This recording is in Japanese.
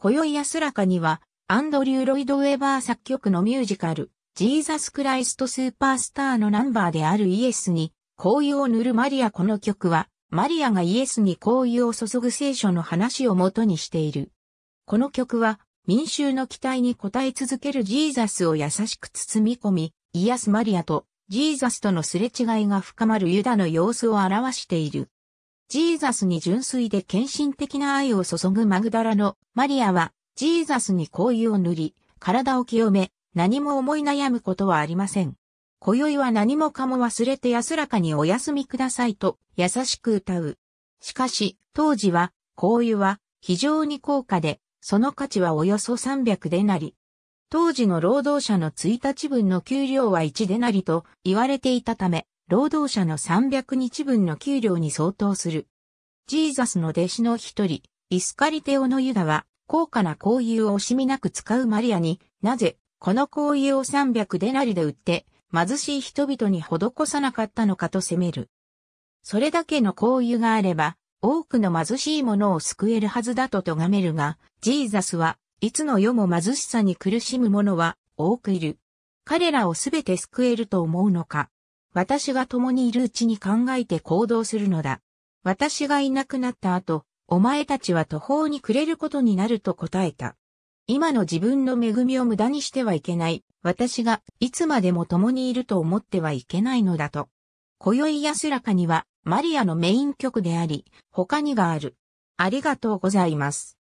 今宵安らかには、アンドリュー・ロイド・ウェバー作曲のミュージカル、ジーザス・クライスト・スーパースターのナンバーであるイエスに、紅葉を塗るマリアこの曲は、マリアがイエスに紅葉を注ぐ聖書の話を元にしている。この曲は、民衆の期待に応え続けるジーザスを優しく包み込み、イエス・マリアとジーザスとのすれ違いが深まるユダの様子を表している。ジーザスに純粋で献身的な愛を注ぐマグダラのマリアは、ジーザスに香油を塗り、体を清め、何も思い悩むことはありません。今宵は何もかも忘れて安らかにお休みくださいと優しく歌う。しかし、当時は、香油は非常に高価で、その価値はおよそ300でなり。当時の労働者の1日分の給料は1でなりと言われていたため、労働者の300日分の給料に相当する。ジーザスの弟子の一人、イスカリテオのユダは、高価な香油を惜しみなく使うマリアに、なぜ、この香油を300デナリで売って、貧しい人々に施さなかったのかと責める。それだけの香油があれば、多くの貧しい者を救えるはずだと咎めるが、ジーザスはいつの世も貧しさに苦しむ者は多くいる。彼らをすべて救えると思うのか。私が共にいるうちに考えて行動するのだ。私がいなくなった後、お前たちは途方に暮れることになると答えた。今の自分の恵みを無駄にしてはいけない。私がいつまでも共にいると思ってはいけないのだと。今宵安らかにはマリアのメイン曲であり、他にがある。ありがとうございます。